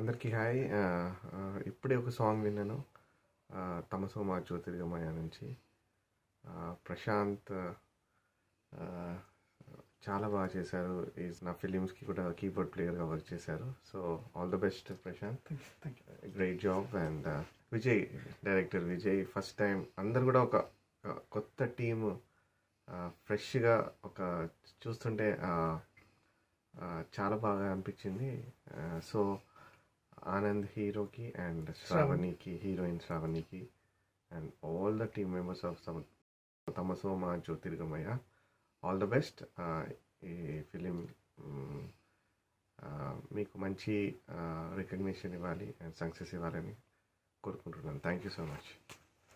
అందరికీ హాయ్ ఇప్పుడే ఒక సాంగ్ విన్నాను తమసోమా జ్యోతిర్గమయ నుంచి ప్రశాంత్ చాలా బాగా చేశారు ఈజ్ నా ఫిలిమ్స్కి కూడా కీబోర్డ్ ప్లేయర్గా వర్క్ చేశారు so all the best Prashanth great job and Vijay director Vijay first time అందరు కూడా ఒక కొత్త టీము ఫ్రెష్గా ఒక చూస్తుంటే చాలా బాగా అనిపించింది సో ఆనంద్ హీరోకి అండ్ శ్రావణికి హీరోయిన్ శ్రావణికి and all the team members of Tamasoma Jyothirgamaya all the best ఈ ఫిలిం mm, uh, మీకు మంచి రికగ్నిషన్ uh, ఇవ్వాలి అండ్ సక్సెస్ ఇవ్వాలని కోరుకుంటున్నాను థ్యాంక్ యూ సో మచ్